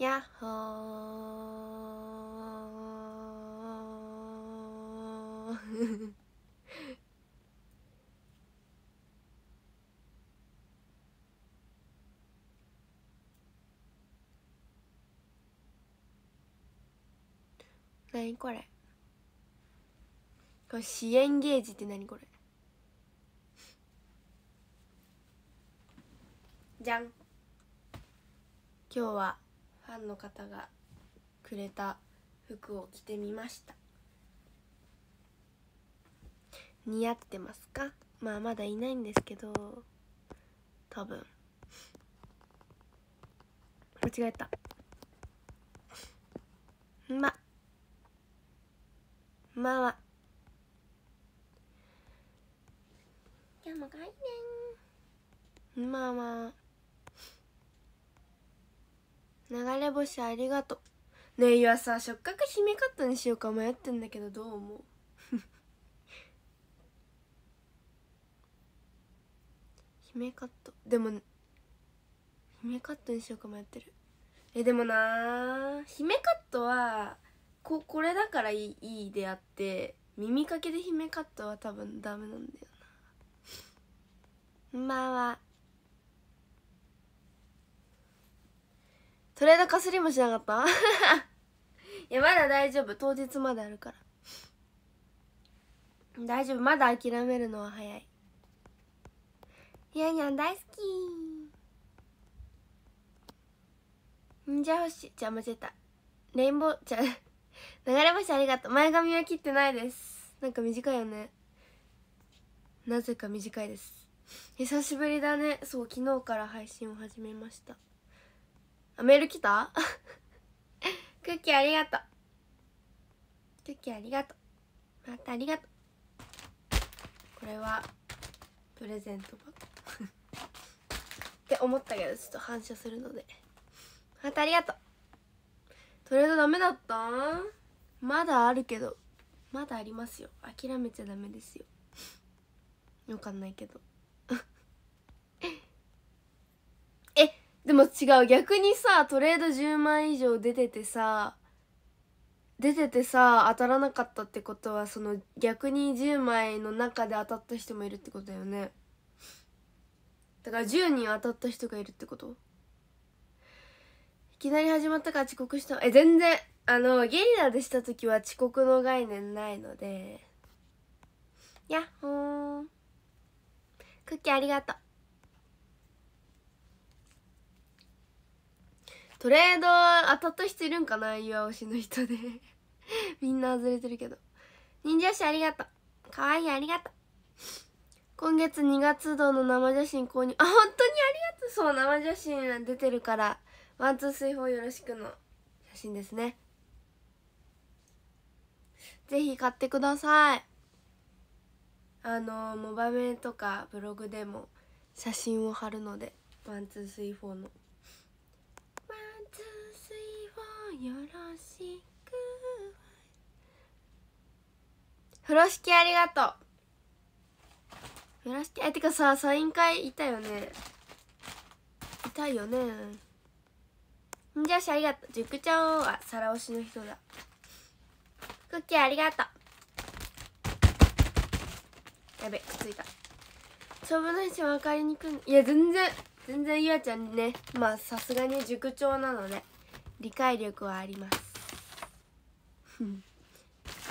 やっほー 何これこれ支援ゲージって何これじゃん今日はファンの方がくれた服を着てみました似合ってますかまあまだいないんですけど多分間違えたままは今日も帰れんまあまあ流れ星ありがとうねえ岩さ触覚姫カットにしようか迷ってんだけどどう思う姫カットでも姫カットにしようか迷ってるえでもな姫カットはここれだからいいいいであって耳かけで姫カットは多分ダメなんだよなこんばんはトレードかすりもしなかった いやまだ大丈夫当日まであるから大丈夫まだ諦めるのは早いニャにニャン大好きんじゃ星しじゃあ混ぜたレインボーじゃ 流れ星ありがとう前髪は切ってないですなんか短いよねなぜか短いです久しぶりだねそう昨日から配信を始めましたあメール来た クッキーありがとうクッキーありがとうまたありがとうこれはプレゼント箱 って思ったけどちょっと反射するのでまたありがとうとりあえずダメだったまだあるけどまだありますよ諦めちゃダメですよよかんないけどでも違う逆にさトレード10万以上出ててさ出ててさ当たらなかったってことはその逆に10枚の中で当たった人もいるってことだよねだから10人当たった人がいるってこといきなり始まったから遅刻したえ全然あのゲリラでした時は遅刻の概念ないのでやっほークッキーありがとうトレード当たった人いるんかな岩推しの人で みんな外れてるけど忍者師ありがとうかわいいありがとう今月2月度の生写真購入あ本当にありがとうそう生写真出てるからワンツースリーフォーよろしくの写真ですねぜひ買ってくださいあのモバメとかブログでも写真を貼るのでワンツースリーフォーのよろしく風呂敷ありがとう風呂敷あてかさサイン会いたよねいたよねんじゃしありがとう塾長は皿押しの人だクッキーありがとうやべくっついた勝負のし分かりにくいいや全然全然ゆあちゃんねまあさすがに塾長なのね理解力はあります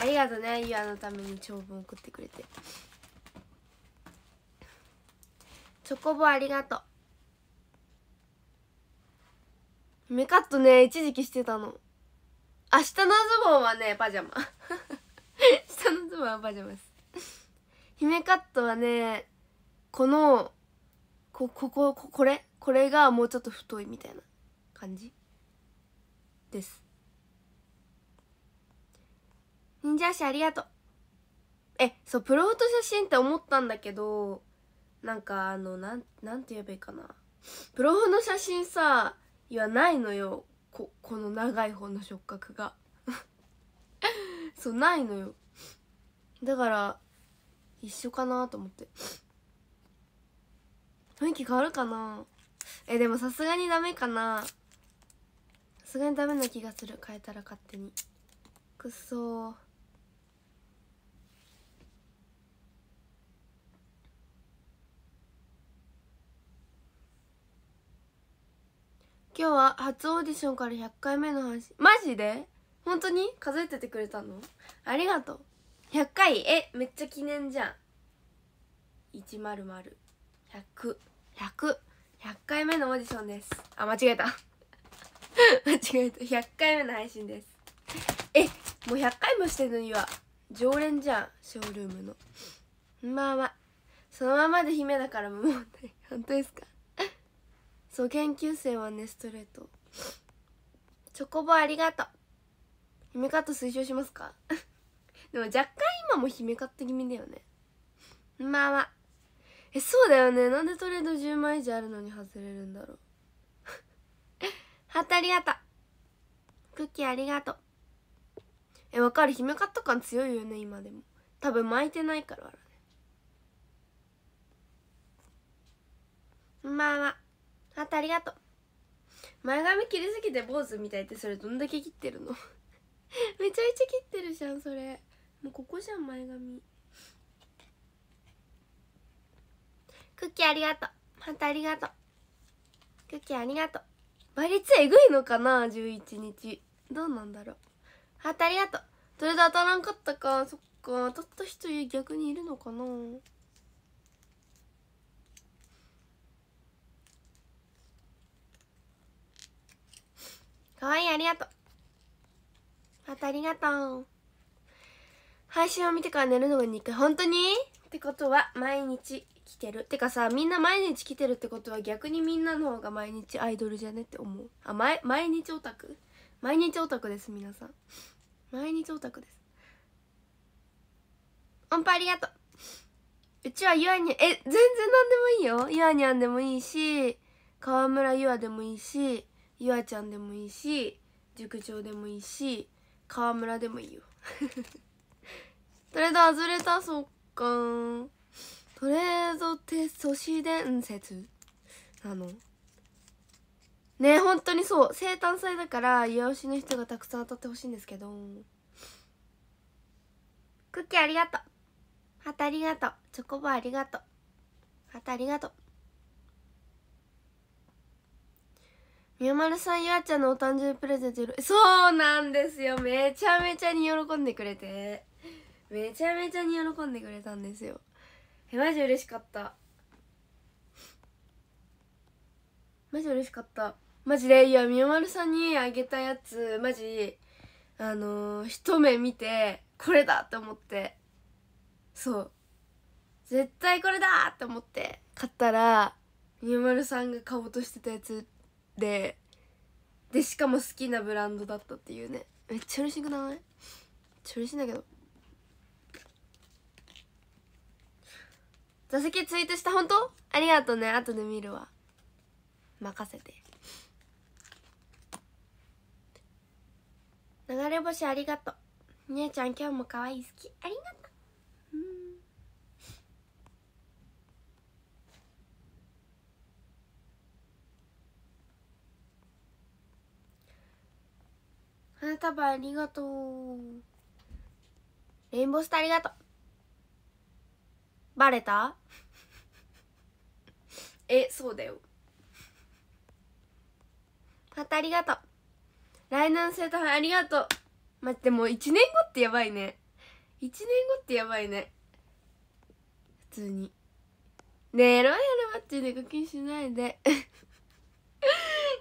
ありがとうねゆあのために長文送ってくれてチョコボありがとうメカットね一時期してたの明日のズボンはねパジャマ下 のズボンはパジャマです姫カットはねこのここここれこれがもうちょっと太いみたいな感じです忍者足ありがとうえそうプロフォト写真って思ったんだけどなんかあのなんなんて言えばいいかなプロフの写真さいやないのよここの長い方の触覚が そうないのよだから一緒かなと思って雰囲気変わるかなえでもさすがにダメかなすがにダメな気がする変えたら勝手にくっそ今日は初オーディションから100回目の話マジで本当に数えててくれたのありがとう100回えめっちゃ記念じゃん100100 100 100 100回目のオーディションですあ間違えた 間違えた100回目の配信ですえもう100回もしてるのには常連じゃんショールームのまあまあそのままで姫だからもう 本当ですか そう研究生はねストレートチョコボありがとう姫カット推奨しますかでも若干今も姫カット気味だよねまあまあえそうだよねなんでトレード10枚以上あるのに外れるんだろうハートありがとうクッキーありがとうえわかる姫カット感強いよね今でも多分巻いてないからあるこんばんはハートありがとう前髪切りすぎて坊主みたいってそれどんだけ切ってるの めちゃめちゃ切ってるじゃんそれもうここじゃん前髪クッキーありがとうハートありがとうクッキーありがとう倍率えぐいのかな11日どうなんだろうハートありがとうそれで当たらんかったかそっか当たった人逆にいるのかなかわいいありがとうは、たありがとう配信を見てから寝るのが2回本当にってことは毎日来てるてかさみんな毎日来てるってことは逆にみんなの方が毎日アイドルじゃねって思うあ毎毎日オタク毎日オタクです皆さん毎日オタクです音符ありがとううちはゆあにえ全然何でもいいよゆあにゃんでもいいし河村ゆあでもいいしゆあちゃんでもいいし塾長でもいいし河村でもいいよトレード外れたそっかトレードってト市伝説なのね本当にそう生誕祭だから養しの人がたくさん当たってほしいんですけどクッキーありがとうハタありがとうチョコバーありがとうハタありがとうみやまるさんゆあちゃんのお誕生日プレゼントそうなんですよめちゃめちゃに喜んでくれてめちゃめちゃに喜んでくれたんですよえマジ嬉しかったマジ嬉しかったマジでいやみやまるさんにあげたやつマジあのー、一目見てこれだと思ってそう絶対これだって思って買ったらみやまるさんが買おうとしてたやつででしかも好きなブランドだったっていうねめっちゃ嬉しくないめっちゃ嬉しいんだけど座席ツイートした本当ありがとうね後で見るわ任せて流れ星ありがとう姉ちゃん今日も可愛い好きありがとう花束ありがとうレインボースターありがとうバレた えそうだよまたありがとう来年生徒ありがとう待ってもう1年後ってやばいね1年後ってやばいね普通にねえロイヤルマッチで課金しないで課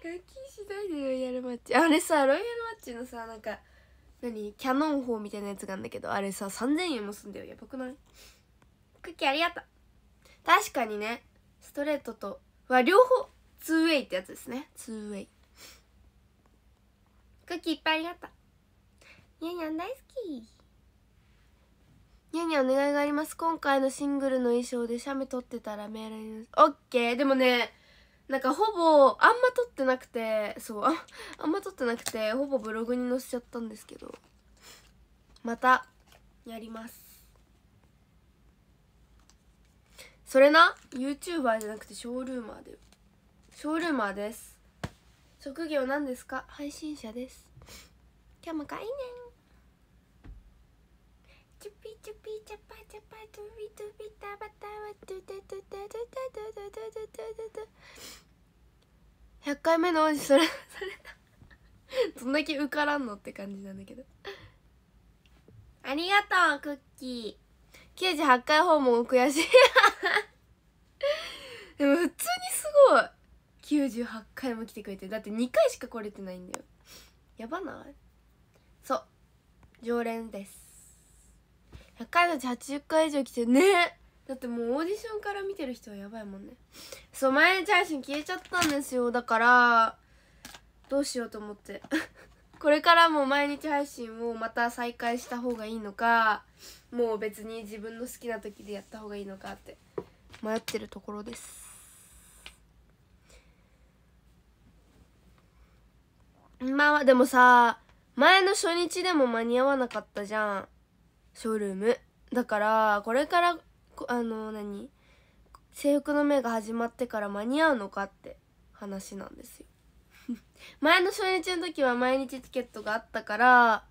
金しないでロイヤルマッチあれさロイヤルマッチのさなんか何キャノン砲みたいなやつがあるんだけどあれさ3000円もすんだよやばくないクッキーありがとう確かにねストレートとは両方ツーウェイってやつですねツーウェイクッキーいっぱいありがとうニャニャン大好きニャニャお願いがあります今回のシングルの衣装で写メ撮ってたらメールにオッケーでもねなんかほぼあんま撮ってなくてそうああんま撮ってなくてほぼブログに載せちゃったんですけどまたやりますそれな YouTuber じゃなくてショールーマーでショールーマーです職業何ですか配信者です今日も概念チュピチュピチャパチャパトゥビトゥビタバタワトゥタトゥタトゥタトゥタトゥタトゥタ100回目の王子それそれどんだけ受からんのって感じなんだけどありがとうクッキー98回訪問悔しい でも普通にすごい98回も来てくれてだって2回しか来れてないんだよやばないそう常連です100回のうち80回以上来てねだってもうオーディションから見てる人はやばいもんねそうーシュー消えちゃったんですよだからどうしようと思って これからも毎日配信をまた再開した方がいいのかもう別に自分の好きな時でやった方がいいのかって迷ってるところですまあでもさ前の初日でも間に合わなかったじゃんショールームだからこれからあの何制服の目が始まってから間に合うのかって話なんですよ 前の初日の時は毎日チケットがあったから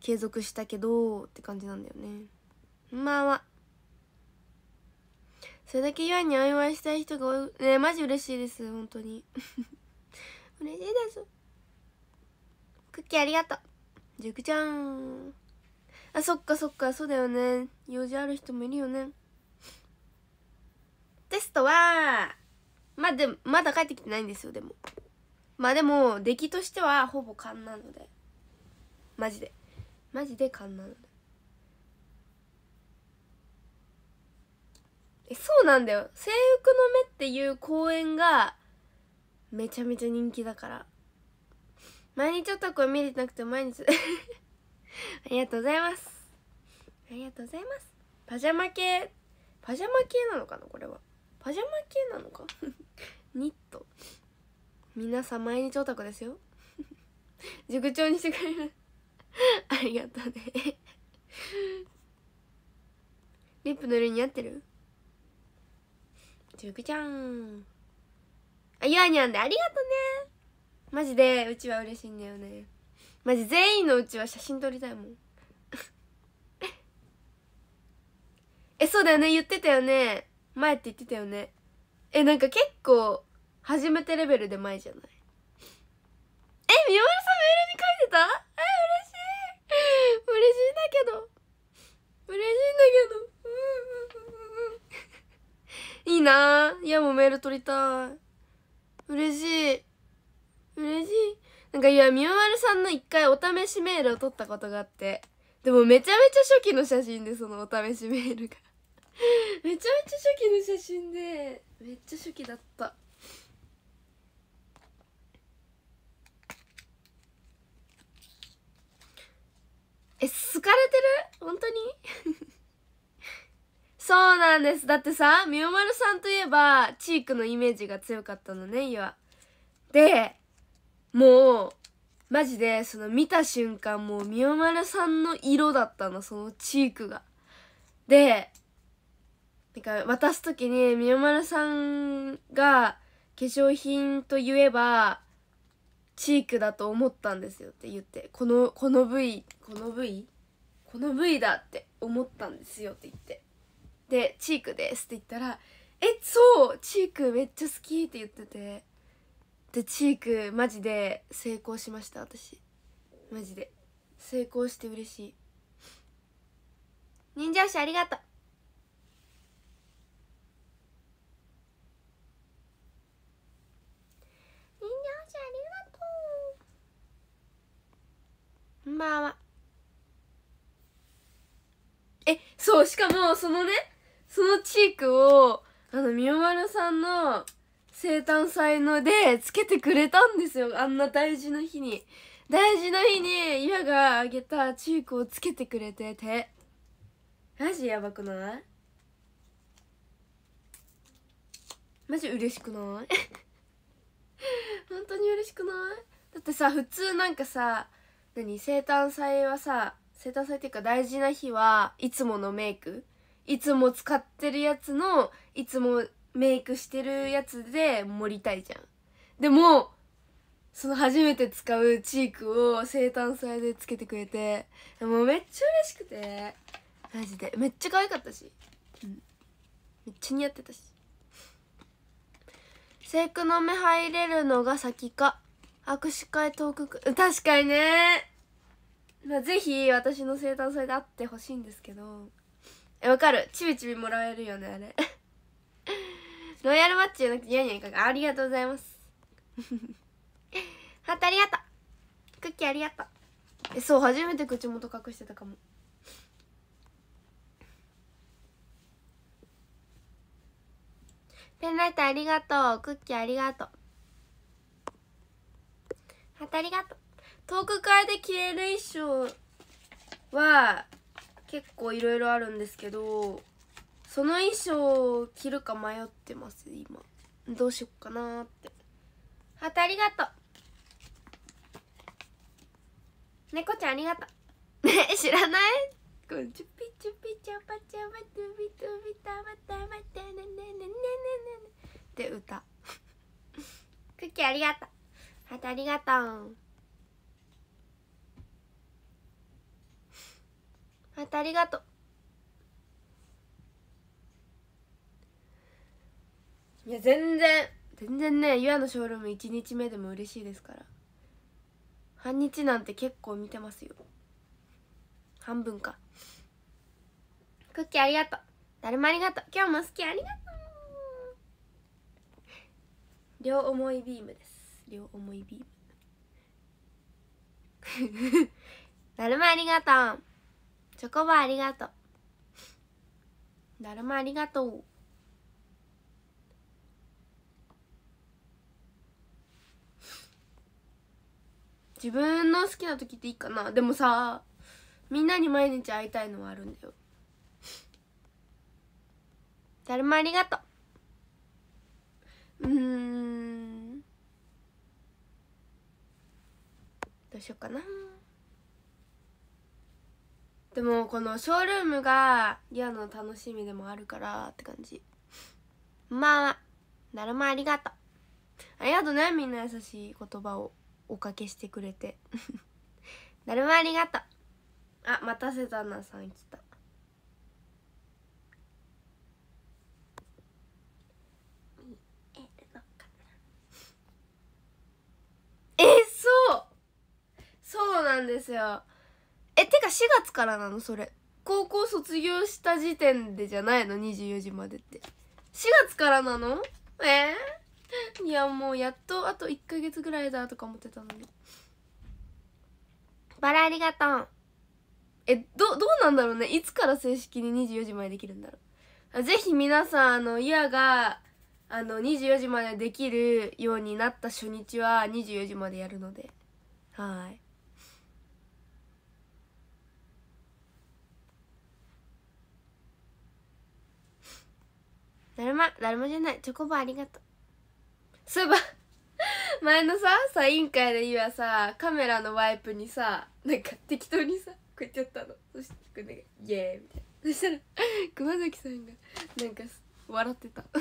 継続したけどって感じなんだよねまあそれだけ岩にお祝いしたい人が多いねマジ嬉しいです本当に 嬉しいですクッキーありがとうじゅくちゃんあそっかそっかそうだよね用事ある人もいるよねテストはまだまだ帰ってきてないんですよでもまあでも出来としてはほぼ勘なのでマジでマジで勘なのでえそうなんだよ「制服の目」っていう公演がめちゃめちゃ人気だから毎日ちょっとこれ見れてなくて毎日 ありがとうございますありがとうございますパジャマ系パジャマ系なのかなこれはパジャマ系なのか ニット皆さん毎日オタクですよ 塾長にしてくれる ありがとうねリップのる似合ってる塾ちゃんあゆあにゃんでありがとねマジでうちは嬉しいんだよねマジ全員のうちは写真撮りたいもん えそうだよね言ってたよね前って言ってたよねえなんか結構初めてレベルで前じゃないえみおるさんメールに書いてたえ嬉しい嬉しいんだけど嬉しいんだけど、うんうん、いいないやもうメール取りたい嬉しい嬉しいなんかいやみおまるさんの一回お試しメールを取ったことがあってでもめちゃめちゃ初期の写真でそのお試しメールがめちゃめちゃ初期の写真でめっちゃ初期だったえ好かれてる本当に そうなんですだってさみおまるさんといえばチークのイメージが強かったのねいわでもうマジでその見た瞬間もうみおまるさんの色だったのそのチークがでなんか渡す時にみおまるさんが化粧品といえばチークだと思ったんですよって言ってこのこの部位この部位この部位だって思ったんですよって言ってでチークですって言ったらえそうチークめっちゃ好きって言っててでチークマジで成功しました私マジで成功して嬉しい忍者師ありがとうこんばんはえそうしかもそのねそのチークをあのみおまるさんの生誕祭のでつけてくれたんですよあんな大事な日に大事な日にゆがあげたチークをつけてくれててマジやばくないマジ嬉しくない 本当に嬉しくないだってさ普通なんかさ何生誕祭はさ生誕祭っていうか大事な日はいつものメイクいつも使ってるやつのいつもメイクしてるやつで盛りたいじゃんでもその初めて使うチークを生誕祭でつけてくれてもうめっちゃ嬉しくてマジでめっちゃ可愛かったし、うん、めっちゃ似合ってたし制服の目入れるのが先か握手会トーク確かにねまあぜひ私の生誕祭で会ってほしいんですけどえわかるちびちびもらえるよねあれロイヤルマッチじゃなくてニャニャンかがありがとうございますハートありがとうクッキーありがとうえそう初めて口元隠してたかもペンライトありがとうクッキーありがとうハートありがとうトーク会で着れる衣装は結構いろいろあるんですけどその衣装を着るか迷ってます今どうしよっかなってハートありがとう猫ちゃんありがとうね 知らないこのチュピチュピチャパチャバトゥビトゥビタバタバタナナナナナナって歌クッキーありがとうハートありがとうハートありがとういや全然全然ねゆあのショールーム1日目でも嬉しいですから半日なんて結構見てますよ半分かクッキーありがとうだるまありがとう今日も好きありがとう両思いビームです両思いビーム だるまありがとうチョコバありがとうだるまありがとう自分の好きな時っていいかなでもさみんなに毎日会いたいのはあるんだよだるまありがとううんどうしようかなでもこのショールームがリアの楽しみでもあるからって感じまあなるまありがとうありがとうねみんな優しい言葉をおかけしてくれて なるまありがとうあ待たせたなさん来たそうなんですよえてか4月からなのそれ高校卒業した時点でじゃないの24時までって4月からなのえー、いやもうやっとあと1ヶ月ぐらいだとか思ってたのにバラありがとうえどどうなんだろうねいつから正式に24時までできるんだろうぜひ皆さんあのイヤがあの24時までできるようになった初日は24時までやるのではいだるまだるまじゃないチョコバありがとうそういえば 前のささ委員会の日はさカメラのワイプにさなんか適当にさこうやってやったのそしてこイエーイ!」みたいなそしたら熊崎さんがなんか笑ってた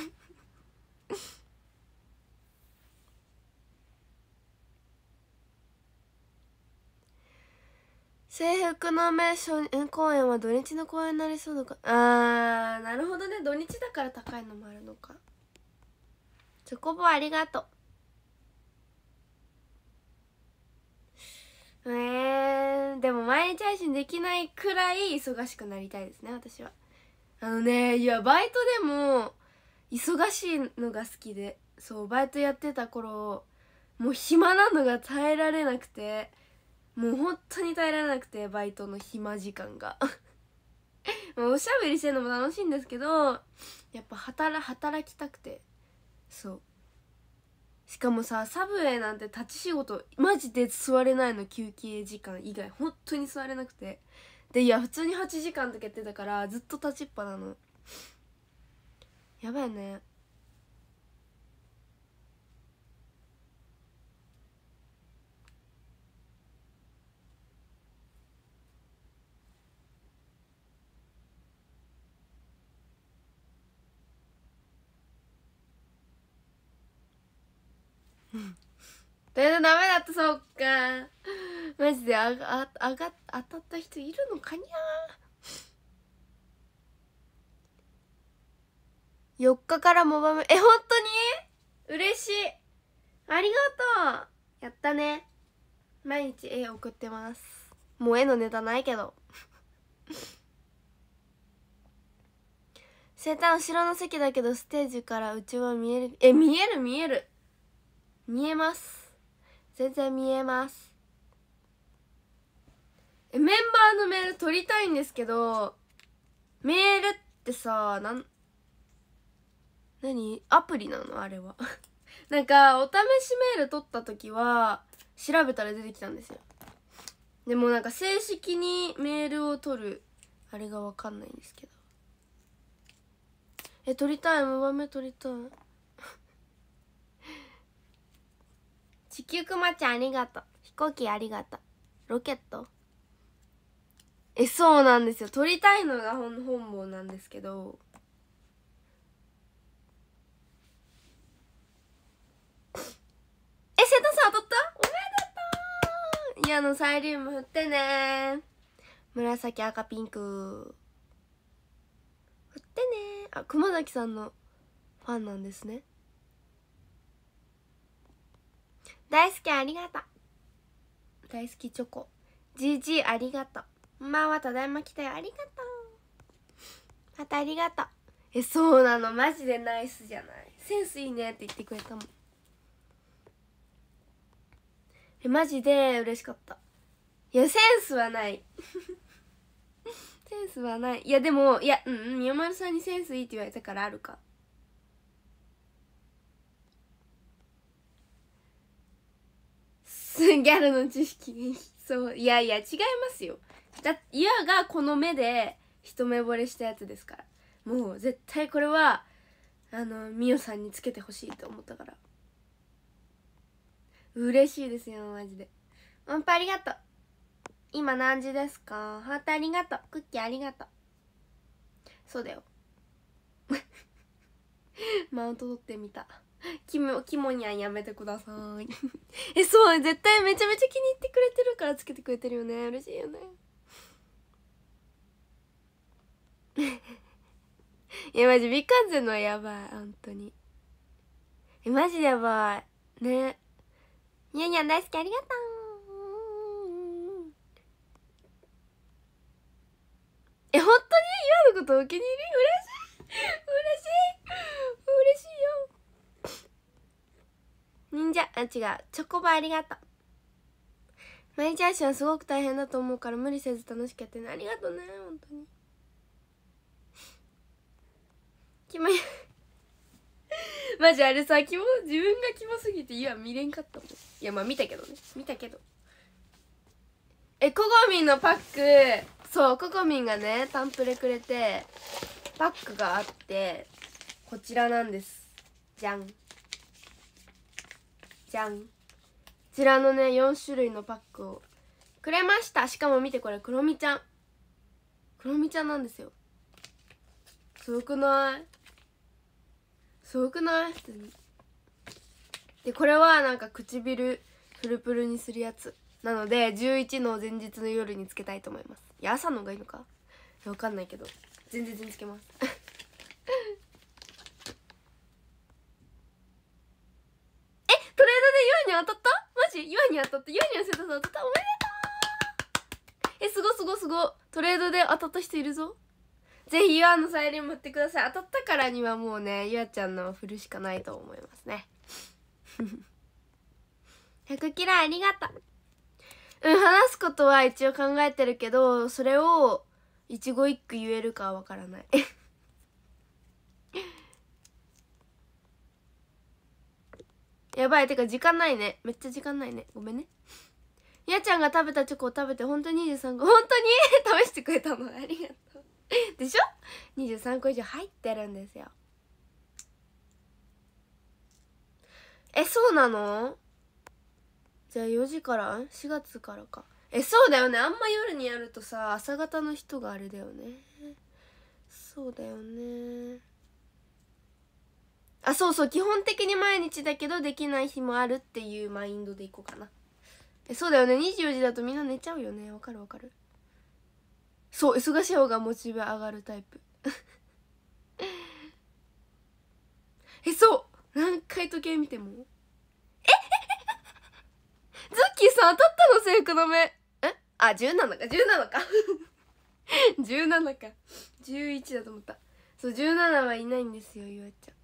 制服の名所公演は土日の公演になりそうのかあーなるほどね土日だから高いのもあるのかチョコボありがとうえー、でも毎日配信できないくらい忙しくなりたいですね私はあのねいやバイトでも忙しいのが好きでそうバイトやってた頃もう暇なのが耐えられなくてもう本当に耐えられなくてバイトの暇時間が もうおしゃべりしてるのも楽しいんですけどやっぱ働働きたくてそうしかもさサブウェイなんて立ち仕事マジで座れないの休憩時間以外本当に座れなくてでいや普通に8時間とかやってたからずっと立ちっぱなのやばいね全 然ダメだったそっかマジであああ当たった人いるのかにゃ4日からモバメえ本当に嬉しいありがとうやったね毎日絵送ってますもう絵のネタないけど生誕 後ろの席だけどステージからうちは見えるえ見える見える見えます全然見えますえメンバーのメール取りたいんですけどメールってさなん何アプリなのあれは なんかお試しメール取った時は調べたら出てきたんですよでもなんか正式にメールを取るあれが分かんないんですけどえ取りたいもば取りたい地球くまちゃんありがとう飛行機ありがとうロケットえそうなんですよ撮りたいのが本望なんですけどえ瀬戸さん撮ったおめでとうイヤのサイリウム振ってね紫赤ピンク振ってねあ熊崎さんのファンなんですね大好きありがとう大好きチョコじじありがとうママただいま来たよありがとうまたありがとうえそうなのマジでナイスじゃないセンスいいねって言ってくれたもんえマジで嬉しかったいやセンスはない センスはないいやでもいやうん宮丸さんにセンスいいって言われたからあるかギャルの知識そういやいや違いますよだいやがこの目で一目惚れしたやつですからもう絶対これはあのみおさんにつけてほしいと思ったから嬉しいですよマジで音符ありがとう今何時ですかハートありがとうクッキーありがとうそうだよマウント取ってみたキモキモニャンやめてください えそう絶対めちゃめちゃ気に入ってくれてるからつけてくれてるよね嬉しいよね いやマジカン戦のはやばい本当にえマジでやばいねニャニャン大好きありがとうえ本当に今のことお気に入り嬉しい 嬉しい嬉しいよ忍者あ違うチョコバありがとうマリチャーシはすごく大変だと思うから無理せず楽しくやってねありがとうね本当にキモいマジあれさキモ自分がキモすぎていや見れんかったもんいやまあ見たけどね見たけどえココミンのパックそうココミンがねタンプレくれてパックがあってこちらなんですじゃんじゃんこちらのね4種類のパックをくれましたしかも見てこれクロミちゃんクロミちゃんなんですよすごくないすごくないでこれはなんか唇プルプルにするやつなので11の前日の夜につけたいと思いますいや朝の方がいいのかわかんないけど前日につけますん当たったマジ岩に当たった岩に当んセン当たったおめでとうえすごすごすごトレードで当たった人いるぞぜひゆあのサイレン持ってください当たったからにはもうねゆあちゃんの振るしかないと思いますね100 キラありがとううん話すことは一応考えてるけどそれを一語一句言えるかはわからないやばいてか時間ないねめっちゃ時間ないねごめんねやちゃんが食べたチョコを食べて本当に23個本当に 試してくれたのありがとうでしょ23個以上入ってるんですよえそうなのじゃあ4時から4月からかえそうだよねあんま夜にやるとさ朝方の人があれだよねそうだよねあそうそう基本的に毎日だけどできない日もあるっていうマインドでいこうかなえそうだよね24時だとみんな寝ちゃうよねわかるわかるそう忙しい方がモチベ上がるタイプ えそう何回時計見てもえズッキーさん当たったの制服の目えあ17か17か17か11だと思ったそう17はいないんですよゆあちゃん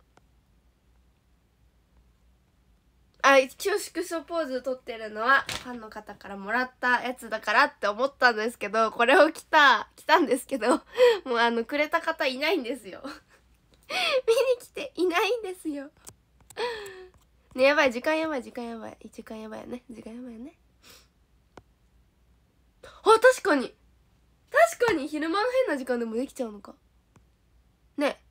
あ一応縮小ポーズ撮ってるのはファンの方からもらったやつだからって思ったんですけどこれを着た着たんですけど もうあのくれた方いないんですよ 見に来ていないんですよねやばい時間やばい時間やばい時間やばいよね時間やばいよねあ確かに確かに昼間の変な時間でもできちゃうのかねえ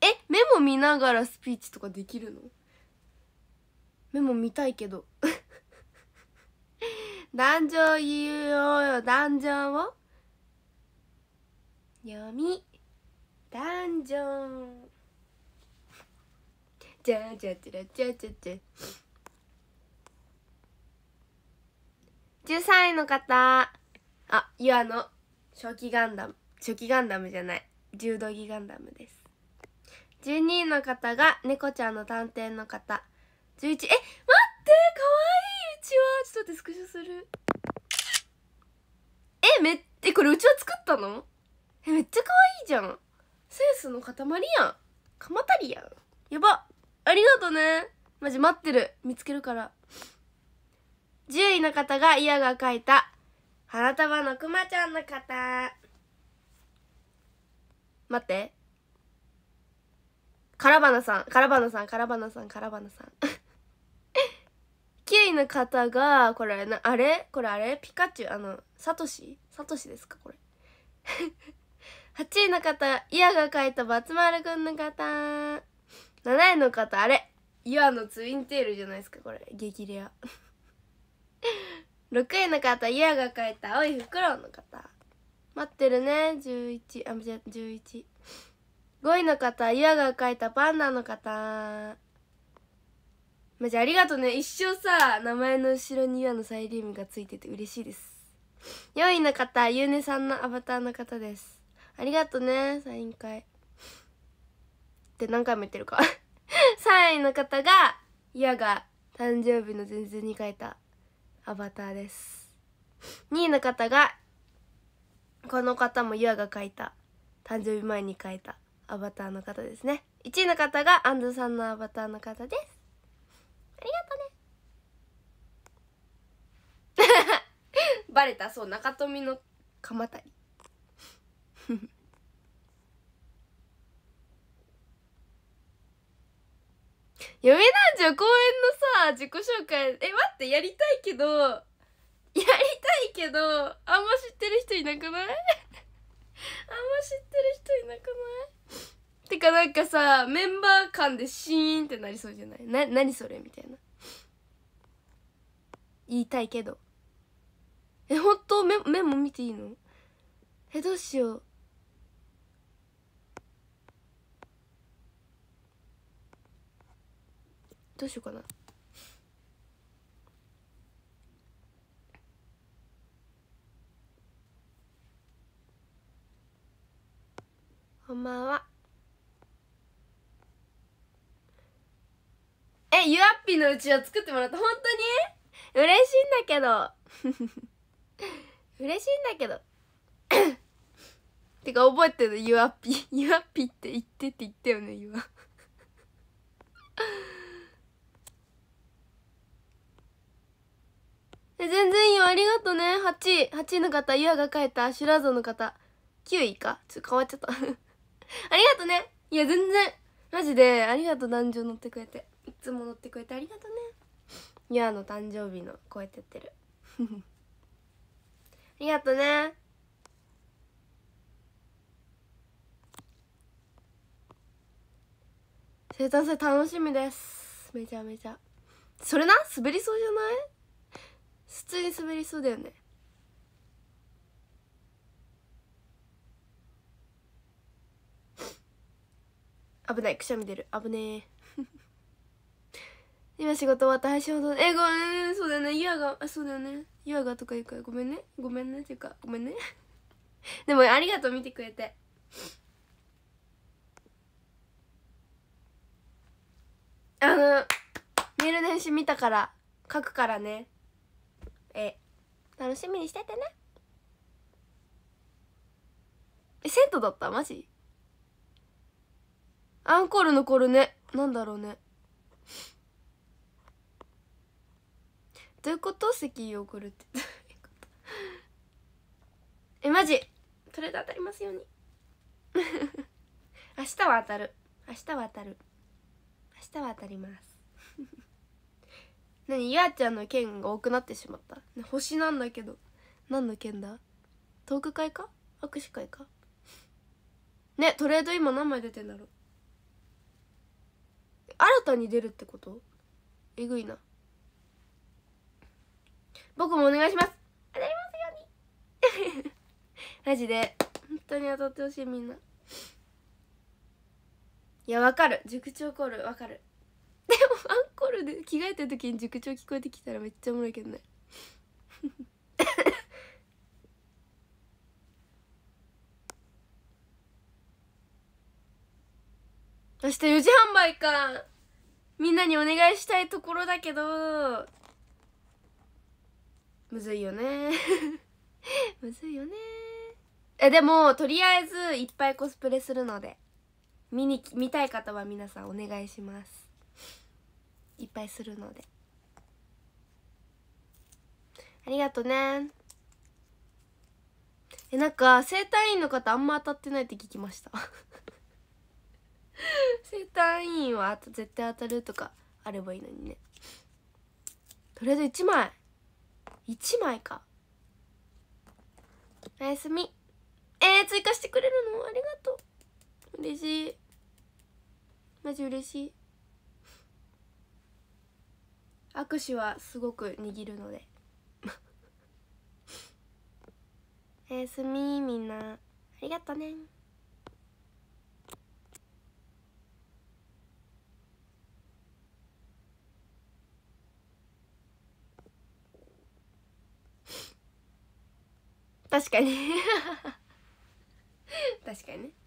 えメモ見ながらスピーチとかできるのメモ見たいけどョン 言おうよョンを読みダンジョンじゃじゃじゃじゃじゃあゃ13位の方あゆあの初期ガンダム初期ガンダムじゃない柔道着ガンダムです12位の方が猫ちゃんの探偵の方11え待ってかわいいうちわちょっと待ってスクショするえめえこれうちわ作ったのえめっちゃかわいいじゃんセンスの塊やんかまたりやんやばありがとねマジ待ってる見つけるから10位の方がイヤが書いた花束のくまちゃんの方待ってカラバナさんカラバナさんカラバナさんカラバナさん9位 の方がこれなあれこれあれピカチュウあのサトシサトシですかこれ8 位の方イヤが描いた松丸くんの方7位の方あれイワのツインテールじゃないですかこれ激レア6 位の方イヤが描いた青いフクロウの方待ってるね11あじゃ11 5位の方ゆあが描いたパンダの方マジありがとうね一生さ名前の後ろにゆあのサイリウムがついてて嬉しいです4位の方ゆうねさんのアバターの方ですありがとうねサイン会って何回も言ってるか3 位の方がゆあが誕生日の前日に描いたアバターです2位の方がこの方もゆあが描いた誕生日前に描いたアバターの方ですね1位の方がアンズさんのアバターの方ですありがとうね バレたそう中富の鎌足りん じゃ公演のさ自己紹介え待ってやりたいけどやりたいけどあんま知ってる人いなくないあんま知ってる人いなくないてかなんかさメンバー間でシーンってなりそうじゃないな何それみたいな言いたいけどえ本当メメモ見ていいのえどうしようどうしようかなこんばんはえゆあっぴのうちは作ってもらった本当に嬉しいんだけど 嬉しいんだけど てか覚えてるゆあっぴゆあっぴって言ってって言ったよねゆあ 全然いいよありがとね8位8位の方ゆあが書いたシュラゾの方9位かちょっと変わっちゃった ありがとねいや全然マジでありがとう男女乗ってくれていつも乗ってくれてありがとねニャーの誕生日のこうやってってる ありがとね生誕祭楽しみですめちゃめちゃそれな滑りそうじゃない普通に滑りそうだよね危ないくしゃみ出る危ねえ 今仕事終わった配信ほどえごめん、そうだよねユアがそうだよねユアがとか言うからごめんねごめんねっていうかごめんね でもありがとう見てくれてあのメール電子見たから書くからねえ楽しみにしててねえ生徒だったマジアンコール残るねなんだろうねどういうこと席を送るってどういうことえマジそれで当たりますように 明日は当たる明日は当たる明日は当たります 何やあちゃんの剣が多くなってしまった、星なんだけど何の剣だトーク会か握手会かねトレード今何枚出てんだろう新たに出るってことえぐいな僕もお願いします当たりますようにマジで本当に当たってほしいみんないやわかる塾長コールわかるでもアンコールで着替えた時に塾長聞こえてきたらめっちゃおもろいけどね明日4時販売かみんなにお願いしたいところだけどむずいよね むずいよねえでもとりあえずいっぱいコスプレするので見に見たい方は皆さんお願いしますいっぱいするのでありがとねえなんか整体院の方あんま当たってないって聞きました 生誕委員は絶対当たるとかあればいいのにねとりあえず1枚1枚かおやすみえー、追加してくれるのありがとう嬉しいマジ嬉しい握手はすごく握るので おやすみみんなありがとね確かに 確かに